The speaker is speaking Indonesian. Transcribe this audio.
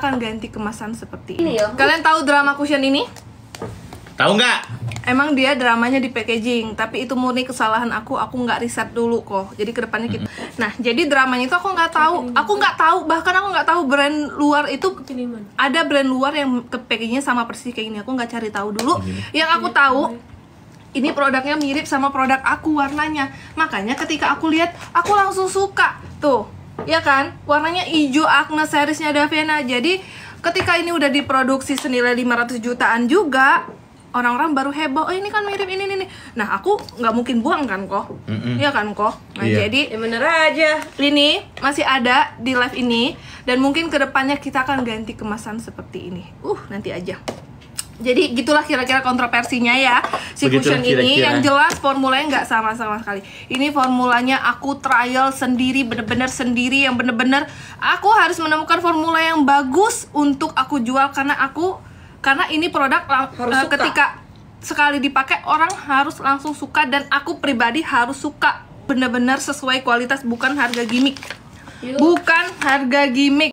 akan ganti kemasan seperti ini. ini iya. Kalian tahu drama cushion ini? Tahu nggak? Emang dia dramanya di packaging, tapi itu murni kesalahan aku. Aku nggak riset dulu kok. Jadi kedepannya kita. Gitu. Mm -hmm. Nah, jadi dramanya itu aku nggak tahu. Aku nggak tahu. Bahkan aku nggak tahu brand luar itu. Ada brand luar yang ke packagingnya sama persis kayak ini. Aku nggak cari tahu dulu. Yang aku tahu ini produknya mirip sama produk aku warnanya. Makanya ketika aku lihat, aku langsung suka tuh ya kan warnanya hijau Agnes seriesnya Davina jadi ketika ini udah diproduksi senilai 500 jutaan juga orang-orang baru heboh oh ini kan mirip ini ini, nah aku nggak mungkin buang kan kok mm iya ya kan kok nah iya. jadi ya bener aja ini masih ada di live ini dan mungkin kedepannya kita akan ganti kemasan seperti ini uh nanti aja jadi gitulah kira-kira kontroversinya ya si Begitu cushion kira -kira. ini yang jelas formulanya nggak sama sama sekali ini formulanya aku trial sendiri bener-bener sendiri yang bener-bener aku harus menemukan formula yang bagus untuk aku jual karena aku karena ini produk harus uh, ketika sekali dipakai orang harus langsung suka dan aku pribadi harus suka bener-bener sesuai kualitas bukan harga gimmick Yuk. bukan harga gimmick